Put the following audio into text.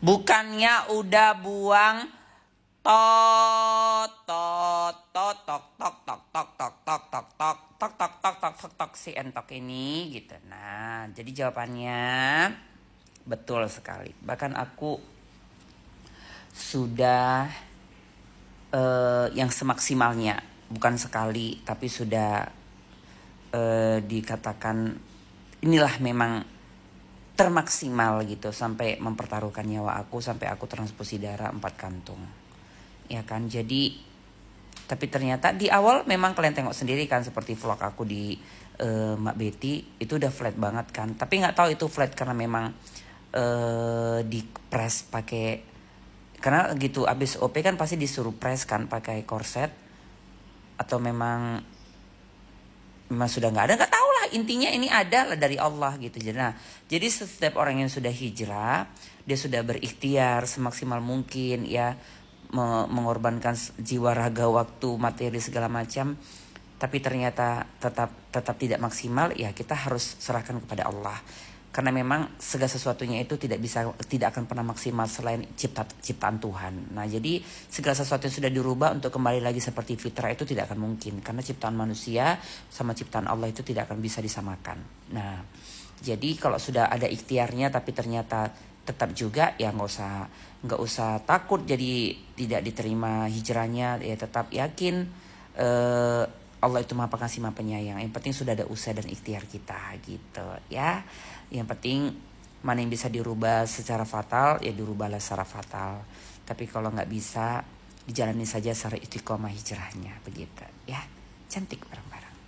Bukannya udah buang tot tot to tok tok tok tok tok tok tok tok tok tok tok tok tok tok si entok ini gitu. Nah, jadi jawabannya betul sekali. Bahkan aku sudah yang semaksimalnya bukan sekali tapi sudah dikatakan inilah memang termaksimal gitu sampai mempertaruhkan nyawa aku sampai aku transfusi darah empat kantung ya kan jadi tapi ternyata di awal memang kalian tengok sendiri kan seperti vlog aku di uh, Mbak Betty itu udah flat banget kan tapi nggak tahu itu flat karena memang uh, di press pakai karena gitu abis OP kan pasti disuruh press kan pakai korset atau memang memang sudah nggak ada nggak tahu intinya ini adalah dari Allah gitu. Jadi nah, jadi setiap orang yang sudah hijrah, dia sudah berikhtiar semaksimal mungkin ya mengorbankan jiwa raga waktu, materi segala macam tapi ternyata tetap tetap tidak maksimal ya kita harus serahkan kepada Allah karena memang segala sesuatunya itu tidak bisa tidak akan pernah maksimal selain cipta, ciptaan Tuhan. Nah, jadi segala sesuatu yang sudah dirubah untuk kembali lagi seperti fitrah itu tidak akan mungkin karena ciptaan manusia sama ciptaan Allah itu tidak akan bisa disamakan. Nah, jadi kalau sudah ada ikhtiarnya tapi ternyata tetap juga ya nggak usah nggak usah takut jadi tidak diterima hijrahnya ya tetap yakin eh, Allah itu maha pengasih maha penyayang yang penting sudah ada usaha dan ikhtiar kita gitu ya yang penting mana yang bisa dirubah secara fatal ya dirubahlah secara fatal tapi kalau nggak bisa dijalani saja secara istiqomah hijrahnya begitu ya cantik bareng-bareng